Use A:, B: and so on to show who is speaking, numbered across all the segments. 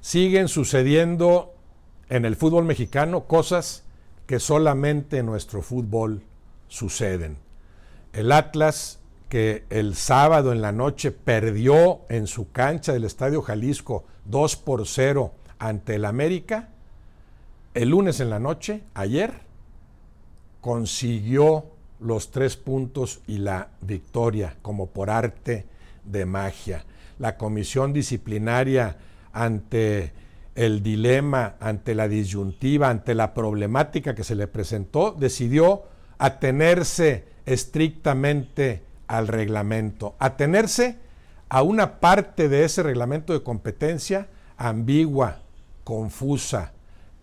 A: siguen sucediendo en el fútbol mexicano cosas que solamente en nuestro fútbol suceden. El Atlas, que el sábado en la noche perdió en su cancha del Estadio Jalisco 2 por 0 ante el América, el lunes en la noche, ayer, consiguió los tres puntos y la victoria, como por arte de magia. La comisión disciplinaria ante el dilema, ante la disyuntiva, ante la problemática que se le presentó, decidió atenerse estrictamente al reglamento, atenerse a una parte de ese reglamento de competencia ambigua, confusa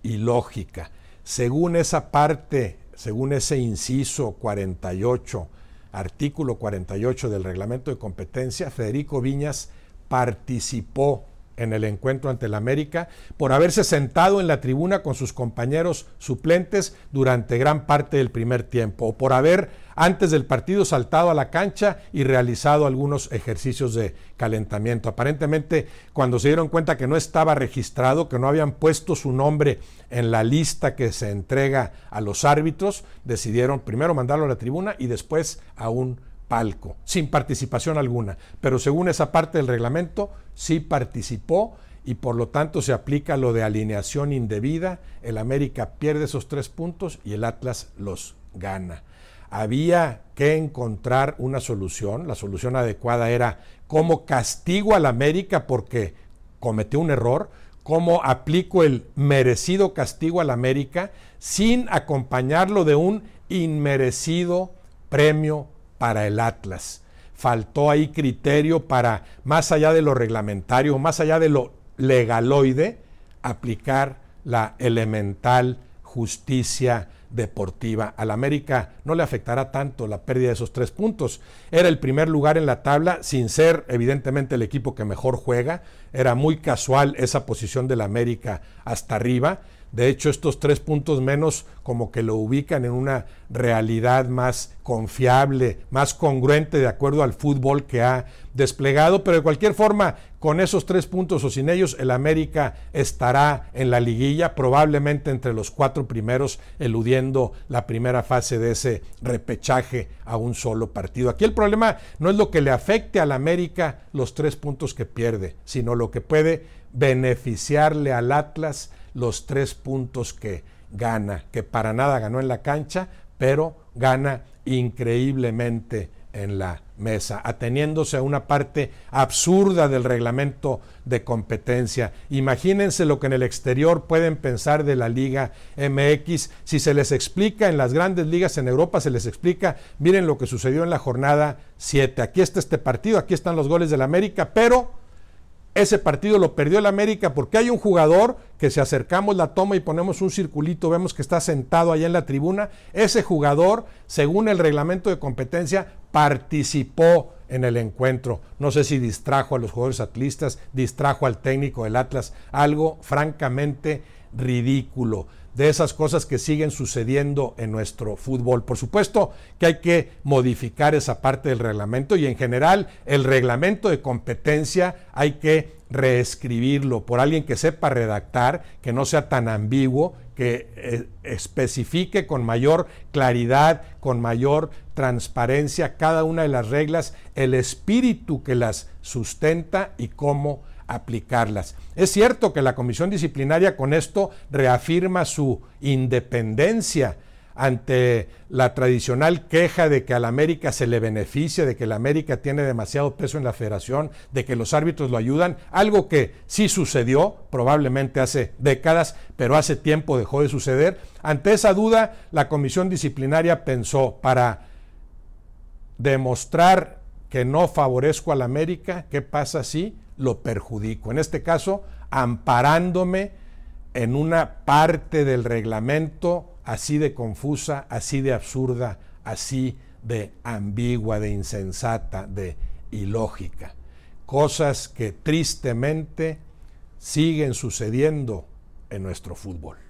A: y lógica. Según esa parte, según ese inciso 48, artículo 48 del reglamento de competencia, Federico Viñas participó en el encuentro ante el América por haberse sentado en la tribuna con sus compañeros suplentes durante gran parte del primer tiempo o por haber antes del partido saltado a la cancha y realizado algunos ejercicios de calentamiento. Aparentemente cuando se dieron cuenta que no estaba registrado, que no habían puesto su nombre en la lista que se entrega a los árbitros, decidieron primero mandarlo a la tribuna y después a un palco, sin participación alguna. Pero según esa parte del reglamento, sí participó y por lo tanto se aplica lo de alineación indebida. El América pierde esos tres puntos y el Atlas los gana. Había que encontrar una solución. La solución adecuada era cómo castigo al América porque cometió un error, cómo aplico el merecido castigo al América sin acompañarlo de un inmerecido premio para el Atlas. Faltó ahí criterio para, más allá de lo reglamentario, más allá de lo legaloide, aplicar la elemental justicia deportiva. Al América no le afectará tanto la pérdida de esos tres puntos. Era el primer lugar en la tabla, sin ser evidentemente el equipo que mejor juega. Era muy casual esa posición del América hasta arriba. De hecho, estos tres puntos menos como que lo ubican en una realidad más confiable, más congruente de acuerdo al fútbol que ha desplegado. Pero de cualquier forma, con esos tres puntos o sin ellos, el América estará en la liguilla, probablemente entre los cuatro primeros, eludiendo la primera fase de ese repechaje a un solo partido. Aquí el problema no es lo que le afecte al América los tres puntos que pierde, sino lo que puede beneficiarle al Atlas los tres puntos que gana, que para nada ganó en la cancha, pero gana increíblemente en la mesa, ateniéndose a una parte absurda del reglamento de competencia. Imagínense lo que en el exterior pueden pensar de la Liga MX. Si se les explica en las grandes ligas en Europa, se les explica, miren lo que sucedió en la jornada 7. Aquí está este partido, aquí están los goles del América, pero ese partido lo perdió el América porque hay un jugador que si acercamos la toma y ponemos un circulito, vemos que está sentado allá en la tribuna. Ese jugador, según el reglamento de competencia, participó en el encuentro. No sé si distrajo a los jugadores atlistas, distrajo al técnico del Atlas. Algo francamente ridículo de esas cosas que siguen sucediendo en nuestro fútbol. Por supuesto que hay que modificar esa parte del reglamento y en general el reglamento de competencia hay que reescribirlo por alguien que sepa redactar, que no sea tan ambiguo, que eh, especifique con mayor claridad, con mayor transparencia cada una de las reglas, el espíritu que las sustenta y cómo aplicarlas. Es cierto que la comisión disciplinaria con esto reafirma su independencia ante la tradicional queja de que a la América se le beneficia, de que la América tiene demasiado peso en la federación, de que los árbitros lo ayudan, algo que sí sucedió probablemente hace décadas, pero hace tiempo dejó de suceder. Ante esa duda, la comisión disciplinaria pensó para demostrar que no favorezco a la América, ¿qué pasa si lo perjudico. En este caso, amparándome en una parte del reglamento así de confusa, así de absurda, así de ambigua, de insensata, de ilógica. Cosas que tristemente siguen sucediendo en nuestro fútbol.